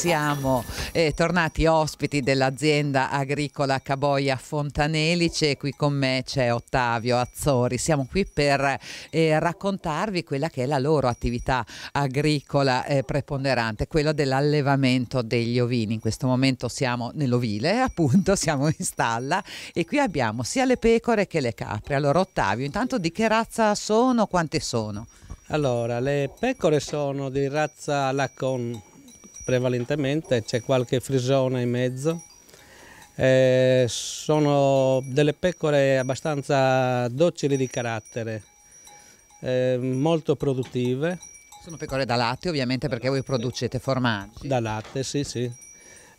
siamo eh, tornati ospiti dell'azienda agricola Caboia Fontanelice. Qui con me c'è Ottavio Azzori. Siamo qui per eh, raccontarvi quella che è la loro attività agricola eh, preponderante, quella dell'allevamento degli ovini. In questo momento siamo nell'ovile, appunto, siamo in stalla e qui abbiamo sia le pecore che le capre. Allora, Ottavio, intanto di che razza sono? Quante sono? Allora, le pecore sono di razza Lacon prevalentemente, c'è qualche frisona in mezzo. Eh, sono delle pecore abbastanza docili di carattere, eh, molto produttive. Sono pecore da latte ovviamente perché voi producete formaggi. Da latte, sì, sì.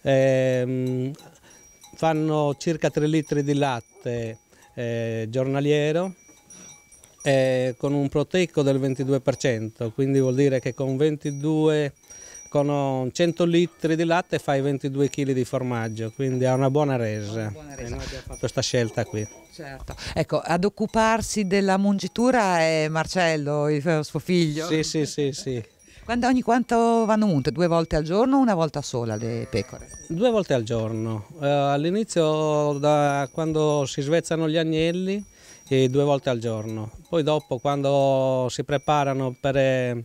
Eh, fanno circa 3 litri di latte eh, giornaliero eh, con un proteico del 22%, quindi vuol dire che con 22 con 100 litri di latte fai 22 kg di formaggio, quindi ha una buona resa. questa eh, scelta qui. Certo. Ecco, ad occuparsi della mungitura è Marcello, il suo figlio. Sì, sì, sì, sì. Quando, ogni quanto vanno munte? Due volte al giorno o una volta sola le pecore? Due volte al giorno. Uh, all'inizio da quando si svezzano gli agnelli e due volte al giorno. Poi dopo quando si preparano per... Eh,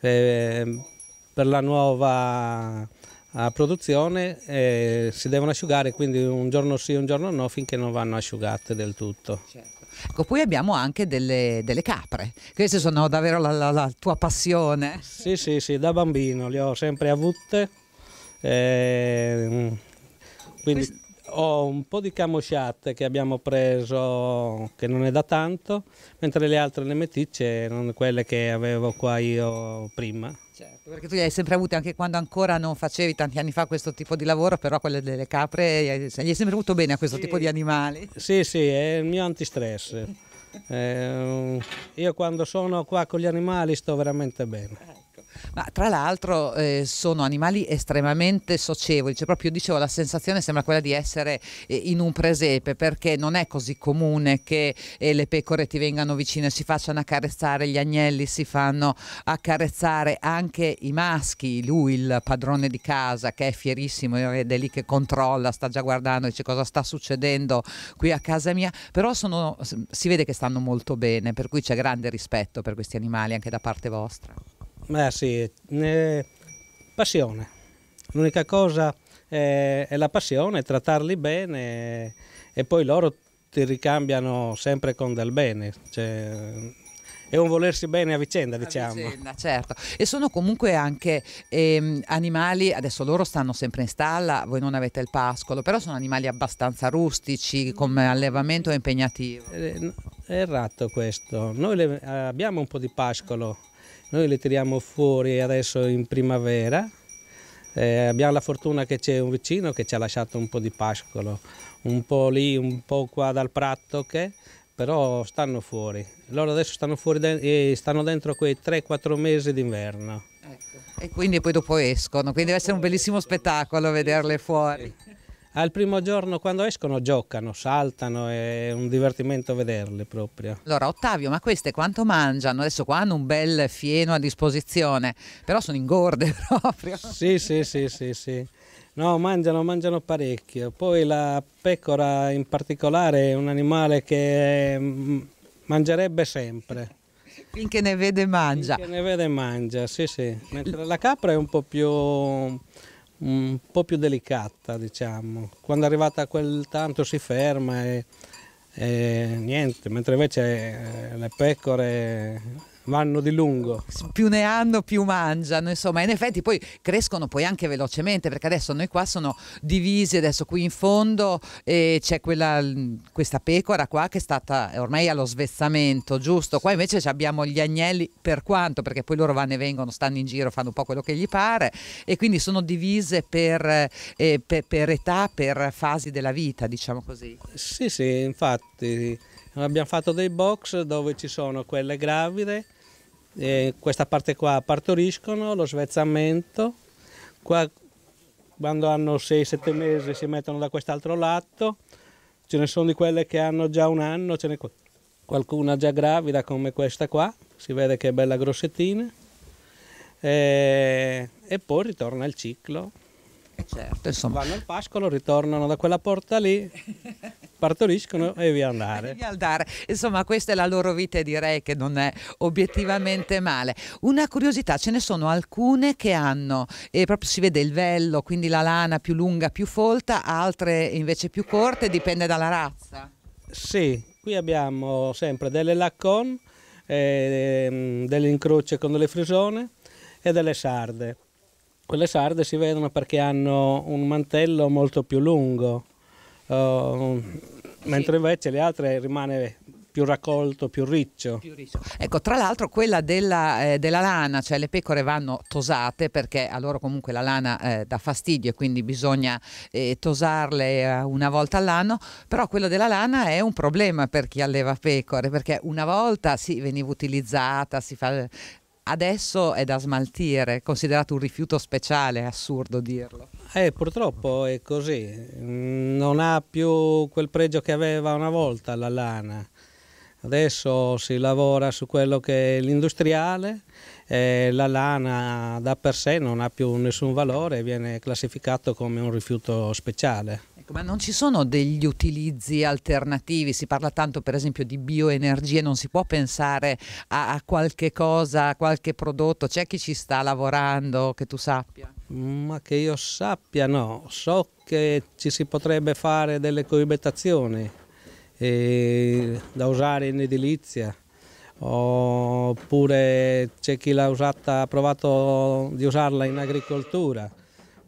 eh per la nuova eh, produzione eh, si devono asciugare quindi un giorno sì un giorno no finché non vanno asciugate del tutto. Certo. Ecco, poi abbiamo anche delle, delle capre, queste sono davvero la, la, la, tua passione. Sì, sì, sì, da bambino le ho sempre avute. Eh, quindi ho un po' di camosciate che abbiamo preso che non è da tanto, mentre le altre le meticce erano quelle che avevo qua io prima. Certo, perché tu le hai sempre avute anche quando ancora non facevi tanti anni fa questo tipo di lavoro, però quelle delle capre eh, gli hai sempre avuto bene a questo sì. tipo di animali. Sì, sì, è il mio antistress. eh, io quando sono qua con gli animali sto veramente bene. Eh. Ma tra l'altro eh, sono animali estremamente socievoli, cioè proprio dicevo la sensazione sembra quella di essere eh, in un presepe perché non è così comune che eh, le pecore ti vengano vicine, si facciano accarezzare gli agnelli, si fanno accarezzare anche i maschi, lui il padrone di casa che è fierissimo ed è lì che controlla, sta già guardando, dice cosa sta succedendo qui a casa mia, però sono, si vede che stanno molto bene, per cui c'è grande rispetto per questi animali anche da parte vostra. Beh sì, eh, passione. L'unica cosa è, eh, è, la passione, trattarli bene e poi loro ti ricambiano sempre con del bene. Cioè, è un volersi bene a vicenda, diciamo. A vicenda, certo. E sono comunque anche ehm, animali, adesso loro stanno sempre in stalla, voi non avete il pascolo, però sono animali abbastanza rustici, come allevamento e impegnativo. Eh, è errato questo. Noi eh, abbiamo un po' di pascolo noi le tiriamo fuori adesso in primavera, eh, abbiamo la fortuna che c'è un vicino che ci ha lasciato un po' di pascolo, un po' lì, un po' qua dal prato che però stanno fuori. Loro adesso stanno fuori e stanno dentro quei 3-4 mesi d'inverno. Ecco. E quindi poi dopo escono, quindi deve essere un bellissimo spettacolo vederle fuori al primo giorno quando escono giocano, saltano, è un divertimento vederle proprio. Allora Ottavio, ma queste quanto mangiano? Adesso qua hanno un bel fieno a disposizione, però sono ingorde proprio. Sì, sì, sì, sì, sì. No, mangiano, mangiano parecchio. Poi la pecora in particolare è un animale che mm, mangerebbe sempre. Finché ne vede mangia. Finché ne vede mangia, sì, sì. Mentre la capra è un po' più un po' più delicata, diciamo. Quando è arrivata a quel tanto si ferma e, e niente, mentre invece eh, le pecore vanno di lungo. Più ne hanno più mangiano, insomma, in effetti poi crescono poi anche velocemente perché adesso noi qua sono divisi, adesso qui in fondo eh, c'è questa pecora qua che è stata ormai allo svezzamento, giusto? Qua invece abbiamo gli agnelli per quanto, perché poi loro vanno e vengono, stanno in giro, fanno un po' quello che gli pare e quindi sono divise per, eh, per, per età, per fasi della vita, diciamo così. Sì, sì, infatti abbiamo fatto dei box dove ci sono quelle gravide eh, questa parte qua partoriscono, lo svezzamento, qua quando hanno 6-7 mesi si mettono da quest'altro lato, ce ne sono di quelle che hanno già un anno, ce n'è qualcuna già gravida come questa qua, si vede che è bella grossettina, e, eh, e poi ritorna il ciclo Certo, insomma. Vanno al pascolo, ritornano da quella porta lì, partoriscono e via andare. E via andare. Insomma, questa è la loro vita e direi che non è obiettivamente male. Una curiosità, ce ne sono alcune che hanno, e proprio si vede il vello, quindi la lana più lunga, più folta, altre invece più corte, dipende dalla razza. Sì, qui abbiamo sempre delle lacon, eh, incroce con delle frisone e delle sarde quelle sarde si vedono perché hanno un mantello molto più lungo, uh, sì. mentre invece le altre rimane più raccolto, più riccio. Più ecco, tra l'altro quella della, eh, della, lana, cioè le pecore vanno tosate perché a loro comunque la lana eh, dà fastidio e quindi bisogna eh, tosarle eh, una volta all'anno, però quella della lana è un problema per chi alleva pecore perché una volta sì, veniva utilizzata, si fa adesso è da smaltire, considerato un rifiuto speciale, è assurdo dirlo. Eh, purtroppo è così, mm, non ha più quel pregio che aveva una volta la lana. Adesso si lavora su quello che è l'industriale eh, la lana da per sé non ha più nessun valore e viene classificato come un rifiuto speciale. Ecco, ma non ci sono degli utilizzi alternativi? Si parla tanto per esempio di bioenergie, non si può pensare a, a qualche cosa, a qualche prodotto? C'è chi ci sta lavorando, che tu sappia? Ma che io sappia no, so che ci si potrebbe fare delle coibetazioni eh, da usare in edilizia oppure c'è chi l'ha usata, ha provato di usarla in agricoltura,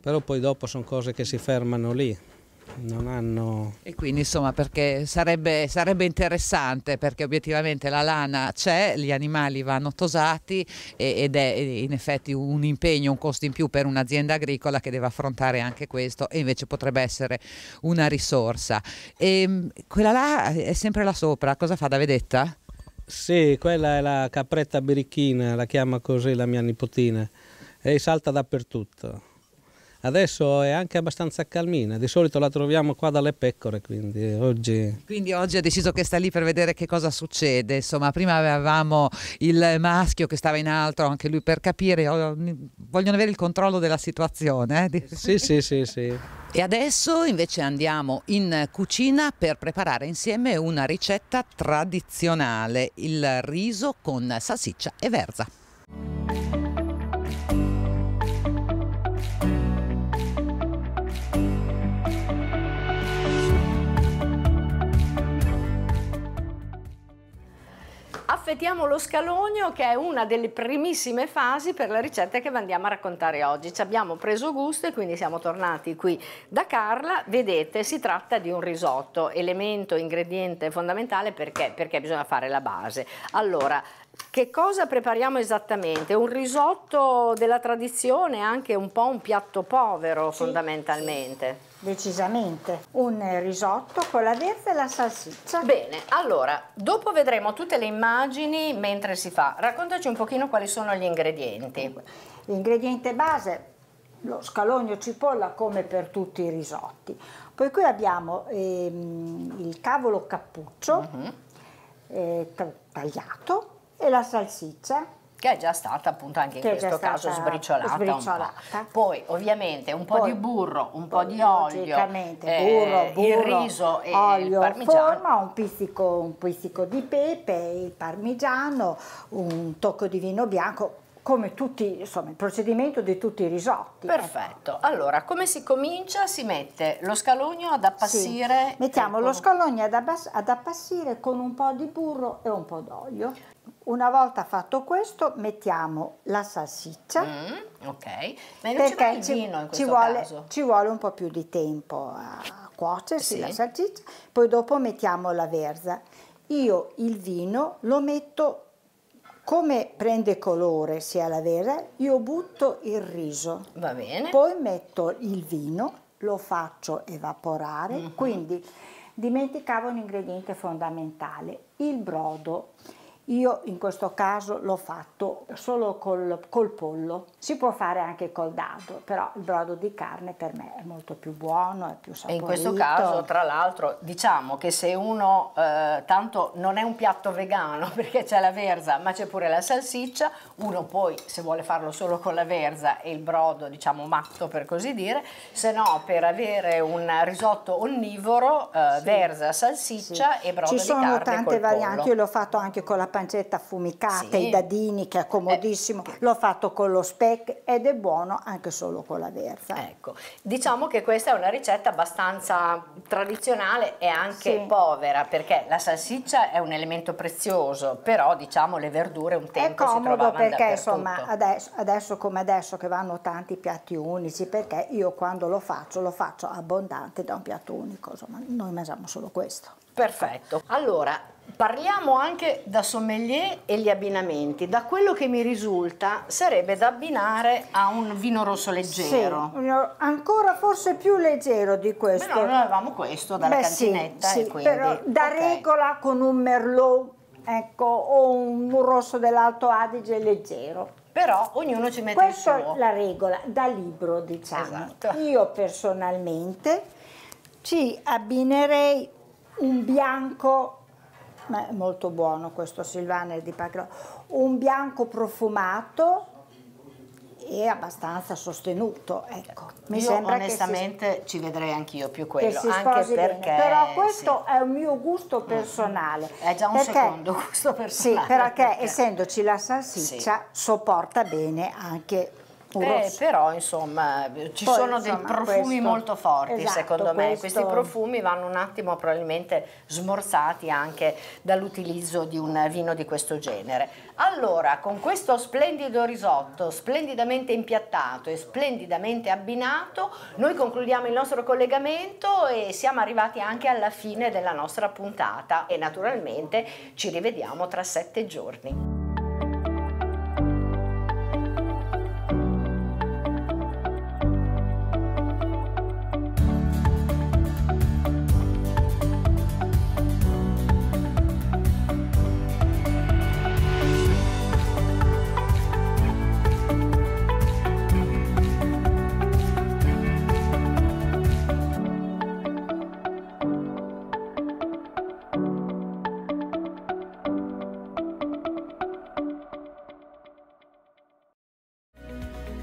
però poi dopo sono cose che si fermano lì. Hanno... E quindi insomma perché sarebbe, sarebbe, interessante perché obiettivamente la lana c'è, gli animali vanno tosati ed è in effetti un impegno, un costo in più per un'azienda agricola che deve affrontare anche questo e invece potrebbe essere una risorsa. E ehm, quella là è sempre là sopra, cosa fa da vedetta? Sì, quella è la capretta birichina, la chiama così la mia nipotina, e salta dappertutto adesso è anche abbastanza calmina, di solito la troviamo qua dalle pecore, quindi oggi... Quindi oggi ha deciso che sta lì per vedere che cosa succede, insomma prima avevamo il maschio che stava in alto, anche lui per capire, oh, vogliono avere il controllo della situazione. Eh? Sì, sì, sì, sì. E adesso invece andiamo in cucina per preparare insieme una ricetta tradizionale, il riso con salsiccia e verza. affettiamo lo scalogno che è una delle primissime fasi per la ricetta che vi andiamo a raccontare oggi. Ci abbiamo preso gusto e quindi siamo tornati qui da Carla. Vedete, si tratta di un risotto, elemento, ingrediente fondamentale perché? Perché bisogna fare la base. Allora, che cosa prepariamo esattamente? Un risotto della tradizione, anche un po' un piatto povero sì, fondamentalmente. Sì. Decisamente. Un risotto con la verza e la salsiccia. Bene, allora, dopo vedremo tutte le immagini mentre si fa. Raccontaci un pochino quali sono gli ingredienti. L'ingrediente base, lo scalogno cipolla come per tutti i risotti. Poi qui abbiamo ehm, il cavolo cappuccio uh mhm. -huh. eh, tagliato e la salsiccia che è già stata appunto anche in questo caso sbriciolata, sbriciolata. Po'. Poi ovviamente un po' Poi, di burro, un po' di olio, eh, burro, burro, il riso e olio, il parmigiano. Forma, un pizzico, un pizzico di pepe, il parmigiano, un tocco di vino bianco, come tutti, insomma, il procedimento di tutti i risotti. Ecco. Perfetto. Allora, come si comincia? Si mette lo scalogno ad appassire. Sì. Mettiamo con... lo ecco. scalogno ad, ad appassire con un po' di burro e un po' d'olio una volta fatto questo mettiamo la salsiccia. Mm, ok, ma perché ci, ci, vuole, ci, vuole, un po' più di tempo a cuocersi sì. la salsiccia, poi dopo mettiamo la verza. Io il vino lo metto come prende colore sia la verza, io butto il riso. Va bene. Poi metto il vino, lo faccio evaporare, mm -hmm. quindi dimenticavo un ingrediente fondamentale, il brodo. Io in questo caso l'ho fatto solo col, col, pollo, si può fare anche col dado, però il brodo di carne per me è molto più buono, è più saporito. E in questo caso, tra l'altro, diciamo che se uno, eh, tanto non è un piatto vegano perché c'è la verza, ma c'è pure la salsiccia, uno poi se vuole farlo solo con la verza e il brodo, diciamo matto per così dire, se no per avere un risotto onnivoro, eh, sì. verza, salsiccia sì. e brodo Ci di carne Ci sono tante varianti, pollo. io l'ho fatto anche con la pancetta affumicata, sì. i dadini che è eh, comodissimo, eh. l'ho fatto con lo speck ed è buono anche solo con la verza. Ecco, diciamo che questa è una ricetta abbastanza tradizionale e anche sì. povera perché la salsiccia è un elemento prezioso, però diciamo le verdure un tempo si trovavano perché insomma adesso, adesso come adesso che vanno tanti piatti unici perché io quando lo faccio lo faccio abbondante da un piatto unico, insomma noi mangiamo solo questo. Perfetto. Allora, parliamo anche da sommelier e gli abbinamenti. Da quello che mi risulta, sarebbe da abbinare a un vino rosso leggero. Sì, ancora forse più leggero di questo. Però noi avevamo questo dalla Beh, cantinetta. Sì, sì eh, quindi, però da okay. regola con un merlot ecco, o un rosso dell'Alto Adige leggero però ognuno ci mette Questa il suo. Questa è la regola, da libro diciamo. Esatto. Io personalmente ci abbinerei un bianco ma è molto buono questo Silvane di Pacro, un bianco profumato e abbastanza sostenuto, ecco. Mi io sembra onestamente si, ci vedrei anch'io più quello, anche perché... Bene. Però questo sì. è un mio gusto personale. Mm-hmm. È già un perché, secondo gusto personale. Sì, perché, perché. essendoci la salsiccia sì. sopporta bene anche eh, però insomma ci Poi, sono insomma, dei profumi questo, molto forti esatto, secondo me, questo... questi profumi vanno un attimo probabilmente smorzati anche dall'utilizzo di un vino di questo genere. Allora con questo splendido risotto, splendidamente impiattato e splendidamente abbinato, noi concludiamo il nostro collegamento e siamo arrivati anche alla fine della nostra puntata e naturalmente ci rivediamo tra sette giorni.